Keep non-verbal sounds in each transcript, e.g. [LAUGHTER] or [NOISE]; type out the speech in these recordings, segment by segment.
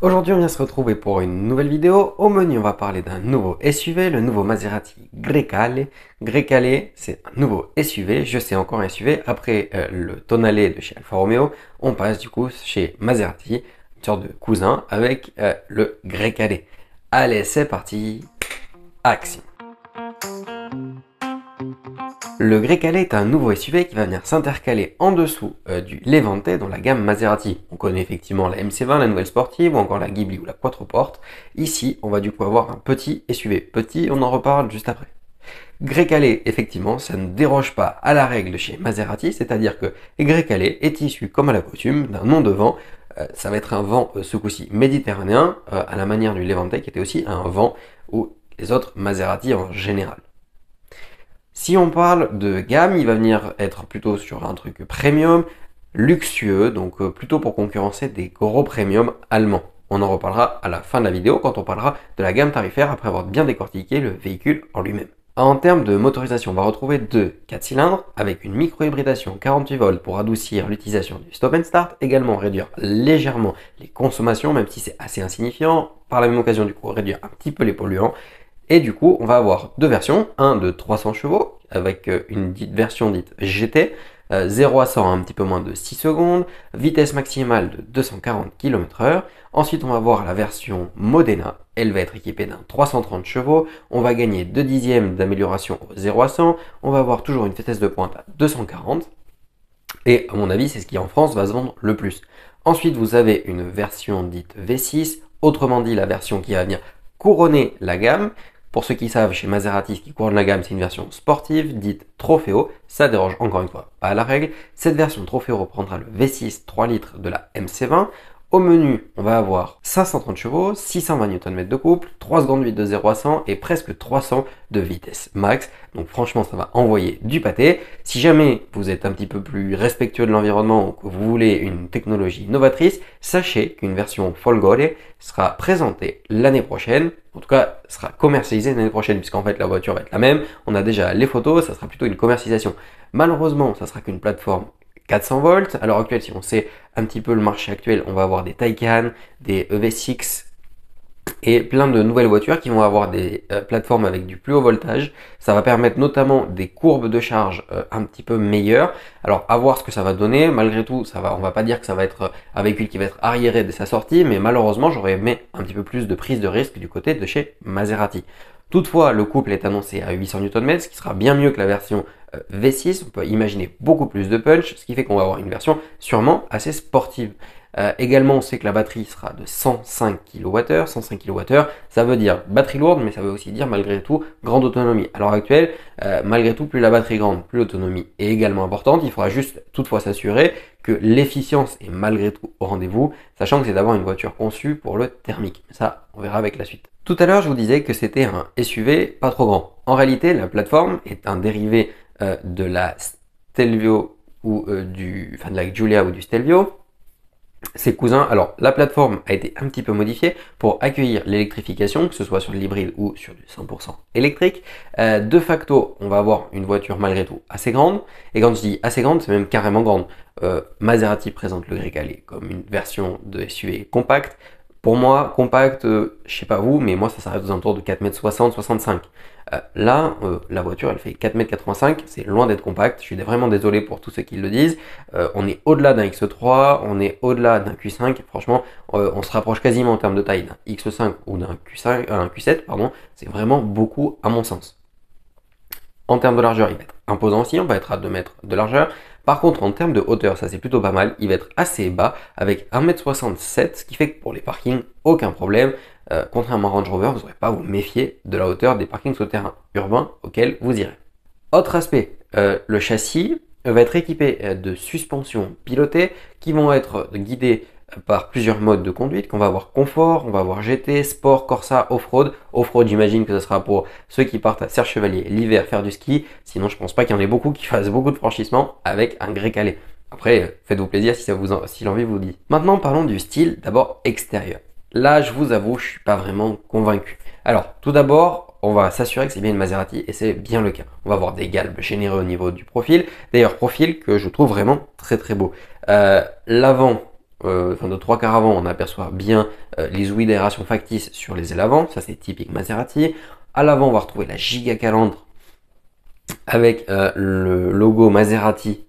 Aujourd'hui on vient se retrouver pour une nouvelle vidéo. Au menu on va parler d'un nouveau SUV, le nouveau Maserati Grecale. Grecale c'est un nouveau SUV, je sais encore un SUV. Après euh, le Tonale de chez Alfa Romeo, on passe du coup chez Maserati, une sorte de cousin avec euh, le Grecale. Allez c'est parti, axi le Grecale est un nouveau SUV qui va venir s'intercaler en dessous euh, du Levante dans la gamme Maserati. On connaît effectivement la MC20, la nouvelle sportive, ou encore la Ghibli ou la Quattroporte. Ici, on va du coup avoir un petit SUV. Petit, on en reparle juste après. Grecale, effectivement, ça ne déroge pas à la règle chez Maserati, c'est-à-dire que Grecale est issu, comme à la coutume, d'un nom de vent. Euh, ça va être un vent, euh, ce coup-ci, méditerranéen, à la manière du Levante, qui était aussi un vent, ou les autres Maserati en général. Si on parle de gamme, il va venir être plutôt sur un truc premium, luxueux, donc euh, plutôt pour concurrencer des gros premiums allemands. On en reparlera à la fin de la vidéo quand on parlera de la gamme tarifaire après avoir bien décortiqué le véhicule en lui-même. En termes de motorisation, on va retrouver deux 4 cylindres avec une micro-hybridation 48 volts pour adoucir l'utilisation du stop and start, également réduire légèrement les consommations, même si c'est assez insignifiant, par la même occasion du coup réduire un petit peu les polluants, et du coup, on va avoir deux versions, un de 300 chevaux avec euh, une dite version dite GT, 0 euh, à 100 un petit peu moins de 6 secondes, vitesse maximale de 240 km/h. Ensuite, on va voir la version Modena. Elle va être équipée d'un 330 chevaux. On va gagner 2 dixièmes d'amélioration au 0 à 100. On va avoir toujours une vitesse de pointe à 240. Et à mon avis, c'est ce qui en France va se vendre le plus. Ensuite, vous avez une version dite V6, autrement dit la version qui va venir couronner la gamme, pour ceux qui savent, chez Maserati, ce qui de la gamme, c'est une version sportive dite Trofeo. Ça dérange encore une fois pas à la règle. Cette version Trofeo reprendra le V6 3 litres de la MC20. Au menu, on va avoir 530 chevaux, 620 Nm de couple, 3 secondes 8 de 0 à 100 et presque 300 de vitesse max. Donc franchement, ça va envoyer du pâté. Si jamais vous êtes un petit peu plus respectueux de l'environnement ou que vous voulez une technologie novatrice, sachez qu'une version Folgore sera présentée l'année prochaine en tout cas, sera commercialisé l'année prochaine, puisqu'en fait, la voiture va être la même. On a déjà les photos, ça sera plutôt une commercialisation. Malheureusement, ça sera qu'une plateforme 400 volts. À l'heure actuelle, si on sait un petit peu le marché actuel, on va avoir des Taycan, des EV6 et plein de nouvelles voitures qui vont avoir des euh, plateformes avec du plus haut voltage. Ça va permettre notamment des courbes de charge euh, un petit peu meilleures. Alors à voir ce que ça va donner. Malgré tout, ça va, on va pas dire que ça va être euh, un véhicule qui va être arriéré dès sa sortie, mais malheureusement j'aurais aimé un petit peu plus de prise de risque du côté de chez Maserati. Toutefois, le couple est annoncé à 800 Nm, ce qui sera bien mieux que la version V6. On peut imaginer beaucoup plus de punch, ce qui fait qu'on va avoir une version sûrement assez sportive. Euh, également, on sait que la batterie sera de 105 kWh. 105 kWh, ça veut dire batterie lourde, mais ça veut aussi dire malgré tout grande autonomie. À l'heure actuelle, euh, malgré tout, plus la batterie grande, plus l'autonomie est également importante. Il faudra juste toutefois s'assurer que l'efficience est malgré tout au rendez-vous, sachant que c'est d'abord une voiture conçue pour le thermique. Ça, on verra avec la suite. Tout à l'heure, je vous disais que c'était un SUV pas trop grand. En réalité, la plateforme est un dérivé euh, de la Stelvio ou du, enfin de la Giulia ou du Stelvio, ses cousins. Alors, la plateforme a été un petit peu modifiée pour accueillir l'électrification, que ce soit sur de l'hybride ou sur du 100% électrique. Euh, de facto, on va avoir une voiture malgré tout assez grande. Et quand je dis assez grande, c'est même carrément grande. Euh, Maserati présente le Grégalé comme une version de SUV compacte. Pour moi, compact, je euh, je sais pas vous, mais moi ça s'arrête aux alentours de 4m60, 65. Euh, là, euh, la voiture elle fait 4m85, c'est loin d'être compact. Je suis vraiment désolé pour tous ceux qui le disent. on est au-delà d'un X3, on est au-delà d'un Q5. Franchement, on se rapproche quasiment en termes de taille d'un X5 ou d'un Q5, un Q7, pardon. C'est vraiment beaucoup à mon sens. En termes de largeur, il va être imposant aussi, on va être à 2 mètres de largeur. Par contre, en termes de hauteur, ça c'est plutôt pas mal. Il va être assez bas avec 1m67, ce qui fait que pour les parkings, aucun problème. Euh, contrairement à Range Rover, vous n'aurez pas vous méfier de la hauteur des parkings souterrains urbains auxquels vous irez. Autre aspect, euh, le châssis va être équipé euh, de suspensions pilotées qui vont être guidées par plusieurs modes de conduite qu'on va avoir confort, on va avoir GT, sport, Corsa, off-road. Off-road, j'imagine que ce sera pour ceux qui partent à Serre-Chevalier l'hiver faire du ski. Sinon, je pense pas qu'il y en ait beaucoup qui [LAUGHS] fassent beaucoup de franchissements avec un gré calé. Après, euh, faites-vous plaisir si, ça vous si l'envie vous dit. Maintenant, parlons du style d'abord extérieur. Là, je vous avoue, je suis pas vraiment convaincu. Alors, tout d'abord, on va s'assurer que c'est bien une Maserati et c'est bien le cas. On va avoir des galbes généreux au niveau du profil. D'ailleurs, profil que je trouve vraiment très très beau. Euh, l'avant, de euh, trois quarts avant, on aperçoit bien euh, les ouïes d'aération factices sur les ailes avant, ça c'est typique Maserati. À l'avant, on va retrouver la giga calandre avec euh, le logo Maserati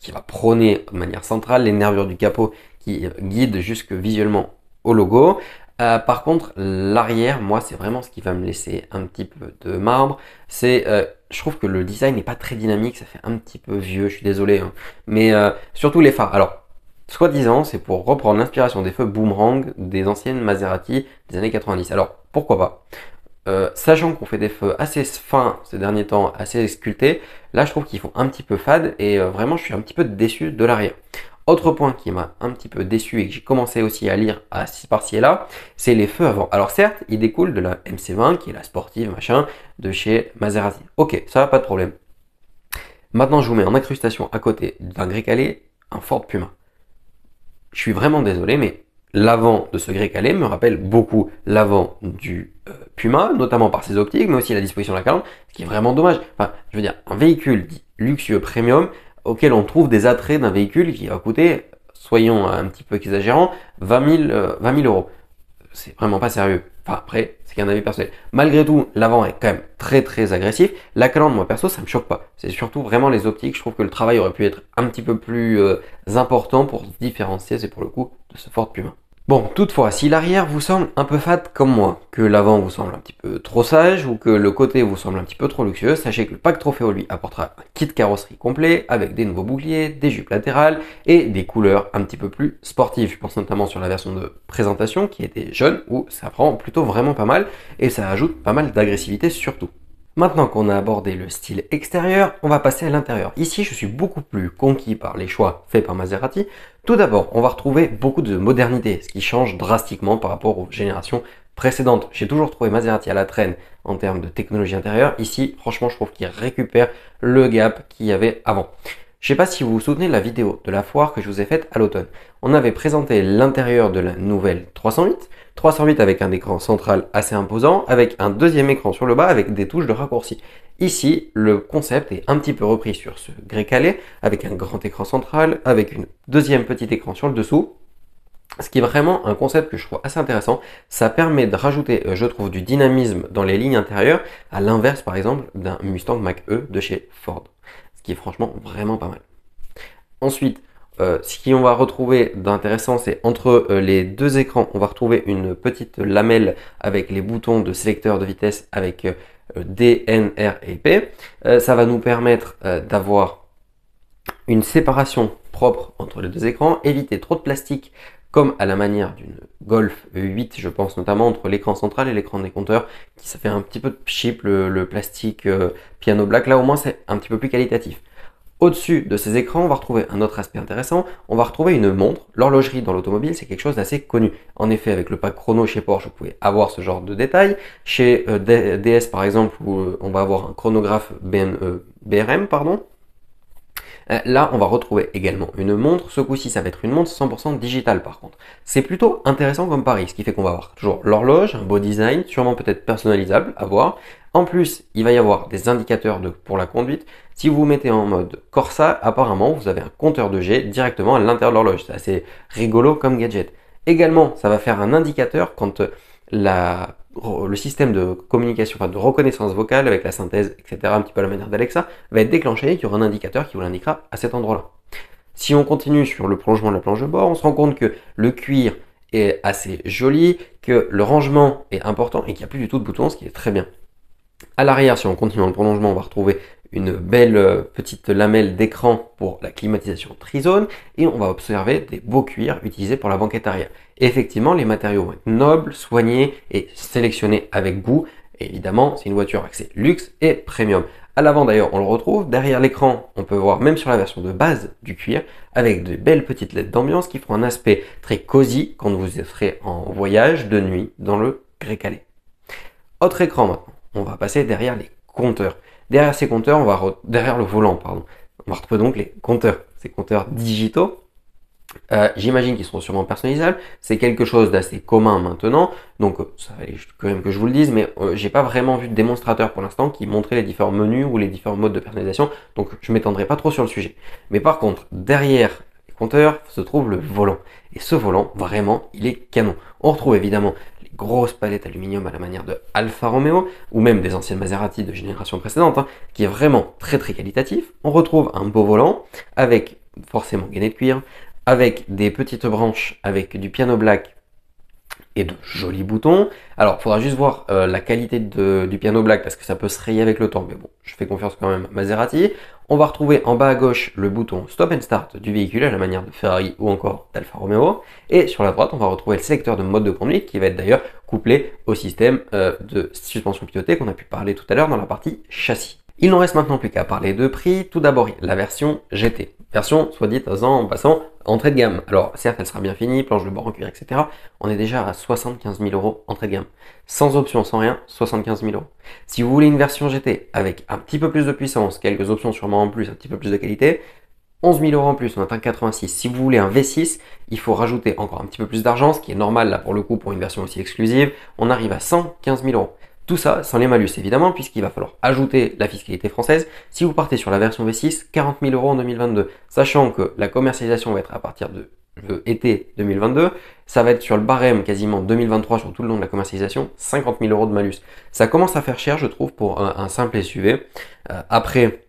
qui va prôner de manière centrale, les nervures du capot qui guident jusque visuellement au logo. par contre, l'arrière, moi, c'est vraiment ce qui va me laisser un petit peu de marbre. C'est, je trouve que le design n'est pas très dynamique, ça fait un petit peu vieux. Je suis désolé, hein. mais surtout les phares. Alors, Soi-disant, c'est pour reprendre l'inspiration des feux boomerang des anciennes Maserati des années 90. Alors, pourquoi pas euh, sachant qu'on fait des feux assez fins ces derniers temps, assez sculptés, là je trouve qu'ils font un petit peu fade et euh, vraiment je suis un petit peu déçu de l'arrière. Autre point qui m'a un petit peu déçu et que j'ai commencé aussi à lire à ce ci là, c'est les feux avant. Alors certes, ils découlent de la MC20 qui est la sportive machin de chez Maserati. Ok, ça va pas de problème. Maintenant je vous mets en incrustation à côté d'un gré calé, un fort Puma je suis vraiment désolé, mais l'avant de ce gré Calais me rappelle beaucoup l'avant du euh, Puma, notamment par ses optiques, mais aussi la disposition de la calandre, ce qui est vraiment dommage. Enfin, je veux dire, un véhicule dit luxueux premium auquel on trouve des attraits d'un véhicule qui va coûter, soyons un petit peu exagérants, 20 000 euh, euros. C'est vraiment pas sérieux. Enfin, après, c'est qu'un avis personnel. Malgré tout, l'avant est quand même très très agressif. La calandre, moi perso, ça me choque pas. C'est surtout vraiment les optiques. Je trouve que le travail aurait pu être un petit peu plus euh, important pour différencier, c'est pour le coup, de ce Ford Puma. Bon, toutefois, si l'arrière vous semble un peu fade comme moi, que l'avant vous semble un petit peu trop sage ou que le côté vous semble un petit peu trop luxueux, sachez que le pack Trofeo lui apportera un kit carrosserie complet avec des nouveaux boucliers, des jupes latérales et des couleurs un petit peu plus sportives. Je pense notamment sur la version de présentation qui était jeune où ça prend plutôt vraiment pas mal et ça ajoute pas mal d'agressivité surtout. Maintenant qu'on a abordé le style extérieur, on va passer à l'intérieur. Ici, je suis beaucoup plus conquis par les choix faits par Maserati. Tout d'abord, on va retrouver beaucoup de modernité, ce qui change drastiquement par rapport aux générations précédentes. J'ai toujours trouvé Maserati à la traîne en termes de technologie intérieure. Ici, franchement, je trouve qu'il récupère le gap qu'il y avait avant. Je sais pas si vous vous souvenez de la vidéo de la foire que je vous ai faite à l'automne. On avait présenté l'intérieur de la nouvelle 308, 308 avec un écran central assez imposant, avec un deuxième écran sur le bas avec des touches de raccourci. Ici, le concept est un petit peu repris sur ce gré calé, avec un grand écran central, avec une deuxième petit écran sur le dessous, ce qui est vraiment un concept que je trouve assez intéressant, ça permet de rajouter, euh, je trouve, du dynamisme dans les lignes intérieures, à l'inverse par exemple d'un Mustang Mach-E de chez Ford. Ce qui est franchement vraiment pas mal. Ensuite, euh, ce qu'on va retrouver d'intéressant, c'est entre euh, les deux écrans, on va retrouver une petite lamelle avec les boutons de sélecteur de vitesse avec euh, D, N, R et P. ça va nous permettre d'avoir une séparation propre entre les deux écrans, éviter trop de plastique comme à la manière d'une Golf 8, je pense notamment entre l'écran central et l'écran des compteurs, qui ça fait un petit peu de chip, le plastique piano black, là au moins c'est un petit peu plus qualitatif. Au-dessus de ces écrans, on va retrouver un autre aspect intéressant, on va retrouver une montre. L'horlogerie dans l'automobile, c'est quelque chose d'assez connu. En effet, avec le pack chrono chez Porsche, vous pouvez avoir ce genre de détails. Chez euh, DS, par exemple, euh, on va avoir un chronographe BRM, euh, pardon, Là, on va retrouver également une montre. Ce coup-ci, ça va être une montre 100% digitale par contre. C'est plutôt intéressant comme pari, ce qui fait qu'on va avoir toujours l'horloge, un beau design, sûrement peut-être personnalisable à voir, en plus, il va y avoir des indicateurs pour la conduite. Si vous, vous mettez en mode Corsa, apparemment, vous avez un compteur de G directement à l'intérieur de l'horloge. C'est assez rigolo comme gadget. Également, ça va faire un indicateur quand euh, le système de communication, enfin de reconnaissance vocale avec la synthèse, etc., un petit peu à la manière d'Alexa, va être déclenché et il y aura un indicateur qui vous l'indiquera à cet endroit-là. Si on continue sur le prolongement de la planche de bord, on se rend compte que le cuir est assez joli, que le rangement est important et qu'il n'y a plus du tout de boutons, ce qui est très bien. À l'arrière, si on continue dans le prolongement, on va retrouver une belle euh, petite lamelle d'écran pour la climatisation trizone et on va observer des beaux cuirs utilisés pour la banquette arrière. effectivement, les matériaux vont être nobles, soignés et sélectionnés avec goût. évidemment, c'est une voiture axée luxe et premium. À l'avant d'ailleurs, on le retrouve. Derrière l'écran, on peut voir même sur la version de base du cuir avec de belles petites lettres d'ambiance qui font un aspect très cosy quand vous serez en voyage de nuit dans le Gré-Calais. Autre écran maintenant on va passer derrière les compteurs. Derrière ces compteurs, on va derrière le volant, pardon. On va retrouver donc les compteurs, ces compteurs digitaux. Euh, j'imagine qu'ils seront sûrement personnalisables. C'est quelque chose d'assez commun maintenant, donc euh, ça fallait quand même que je vous le dise, mais je euh, j'ai pas vraiment vu de démonstrateur pour l'instant qui montrait les différents menus ou les différents modes de personnalisation, donc je m'étendrai pas trop sur le sujet. Mais par contre, derrière les compteurs se trouve le volant, et ce volant, vraiment, il est canon. On retrouve évidemment grosse palette aluminium à la manière de Alfa Romeo, ou même des anciennes Maserati de génération précédente, hein, qui est vraiment très très qualitatif. On retrouve un beau volant, avec forcément gainé de cuir, avec des petites branches, avec du piano black et de jolis boutons. Alors, faudra juste voir euh, la qualité du piano black parce que ça peut se rayer avec le temps, mais bon, je fais confiance quand même à Maserati. On va retrouver en bas à gauche le bouton stop and start du véhicule à la manière de Ferrari ou encore d'Alfa Romeo. Et sur la droite, on va retrouver le sélecteur de mode de conduite qui va être d'ailleurs couplé au système euh, de suspension pilotée qu'on a pu parler tout à l'heure dans la partie châssis. Il n'en reste maintenant plus qu'à parler de prix. Tout d'abord, la version GT. Version, soit dit en passant, entrée de gamme. Alors, certes, elle sera bien finie, planche de bord en cuir, etc. On est déjà à 75 000 euros entrée de gamme. Sans option, sans rien, 75 000 euros. Si vous voulez une version GT avec un petit peu plus de puissance, quelques options sûrement en plus, un petit peu plus de qualité, 11 000 euros en plus, on atteint 86. Si vous voulez un V6, il faut rajouter encore un petit peu plus d'argent, ce qui est normal là pour le coup pour une version aussi exclusive. On arrive à 115 000 euros. Tout ça sans les malus évidemment, puisqu'il va falloir ajouter la fiscalité française. Si vous partez sur la version V6, 40 000 euros en 2022, sachant que la commercialisation va être à partir de l'été 2022, ça va être sur le barème quasiment 2023 sur tout le long de la commercialisation, 50 000 euros de malus. Ça commence à faire cher, je trouve, pour un, simple SUV. Euh, après,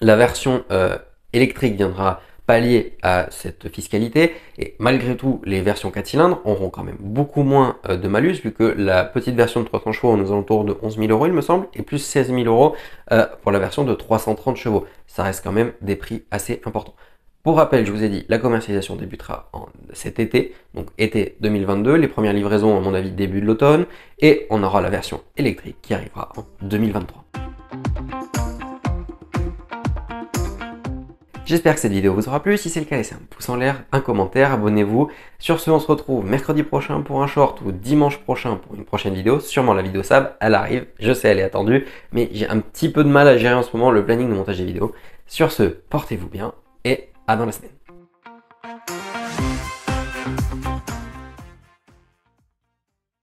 la version euh, électrique viendra pallier à cette fiscalité. Et malgré tout, les versions 4 cylindres auront quand même beaucoup moins euh, de malus, vu que la petite version de 300 chevaux, nous est autour de 11 000 euros, il me semble, et plus 16 000 euros euh, pour la version de 330 chevaux. Ça reste quand même des prix assez importants. Pour rappel, je vous ai dit, la commercialisation débutera en cet été, donc été 2022. Les premières livraisons, à mon avis, début de l'automne. Et on aura la version électrique qui arrivera en 2023. J'espère que cette vidéo vous aura plu. Si c'est le cas, laissez un pouce en l'air, un commentaire, abonnez-vous. Sur ce, on se retrouve mercredi prochain pour un short ou dimanche prochain pour une prochaine vidéo. Sûrement la vidéo sable, elle arrive. Je sais, elle est attendue, mais j'ai un petit peu de mal à gérer en ce moment le planning de montage des vidéos. Sur ce, portez-vous bien et à dans la semaine.